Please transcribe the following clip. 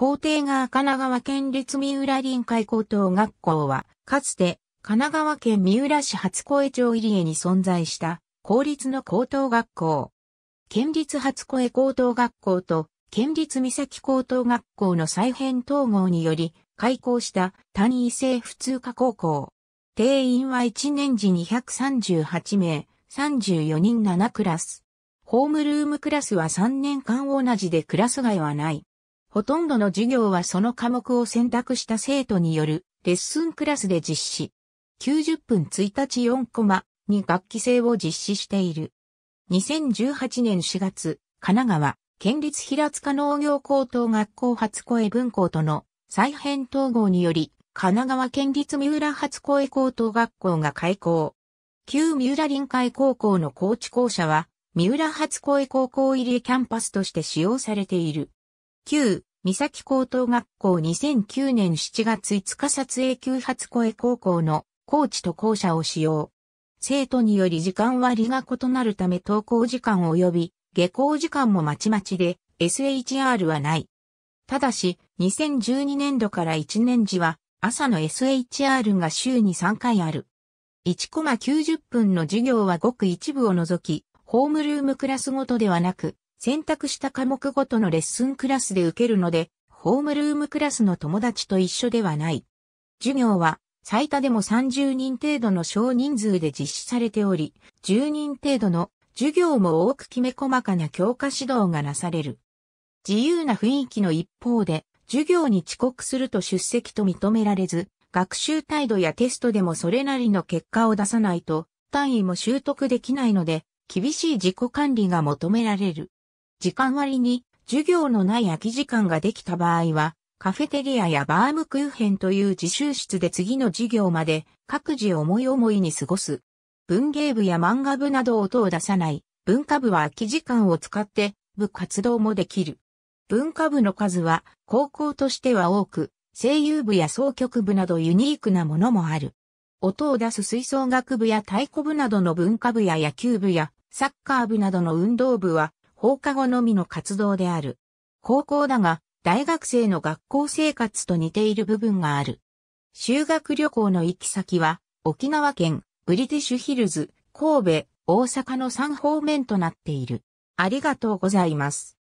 校庭が神奈川県立三浦臨海高等学校は、かつて神奈川県三浦市初声町入江に存在した公立の高等学校。県立初声高等学校と県立三崎高等学校の再編統合により開校した単位制普通科高校。定員は1年時238名、34人7クラス。ホームルームクラスは3年間同じでクラス外はない。ほとんどの授業はその科目を選択した生徒によるレッスンクラスで実施。90分1日4コマに学期制を実施している。2018年4月、神奈川、県立平塚農業高等学校初声文校との再編統合により、神奈川県立三浦初声高等学校が開校。旧三浦臨海高校の高知校舎は、三浦初声高校入りキャンパスとして使用されている。旧三崎高等学校2009年7月5日撮影9発声高校のコーチと校舎を使用。生徒により時間割が異なるため登校時間及び下校時間もまちまちで SHR はない。ただし、2012年度から1年時は朝の SHR が週に3回ある。1コマ90分の授業はごく一部を除き、ホームルームクラスごとではなく、選択した科目ごとのレッスンクラスで受けるので、ホームルームクラスの友達と一緒ではない。授業は最多でも30人程度の少人数で実施されており、10人程度の授業も多くきめ細かな教科指導がなされる。自由な雰囲気の一方で、授業に遅刻すると出席と認められず、学習態度やテストでもそれなりの結果を出さないと、単位も習得できないので、厳しい自己管理が求められる。時間割に授業のない空き時間ができた場合は、カフェテリアやバームクーヘンという自習室で次の授業まで各自思い思いに過ごす。文芸部や漫画部など音を出さない文化部は空き時間を使って部活動もできる。文化部の数は高校としては多く、声優部や総局部などユニークなものもある。音を出す吹奏楽部や太鼓部などの文化部や野球部やサッカー部などの運動部は放課後のみの活動である。高校だが、大学生の学校生活と似ている部分がある。修学旅行の行き先は、沖縄県、ブリティッシュヒルズ、神戸、大阪の3方面となっている。ありがとうございます。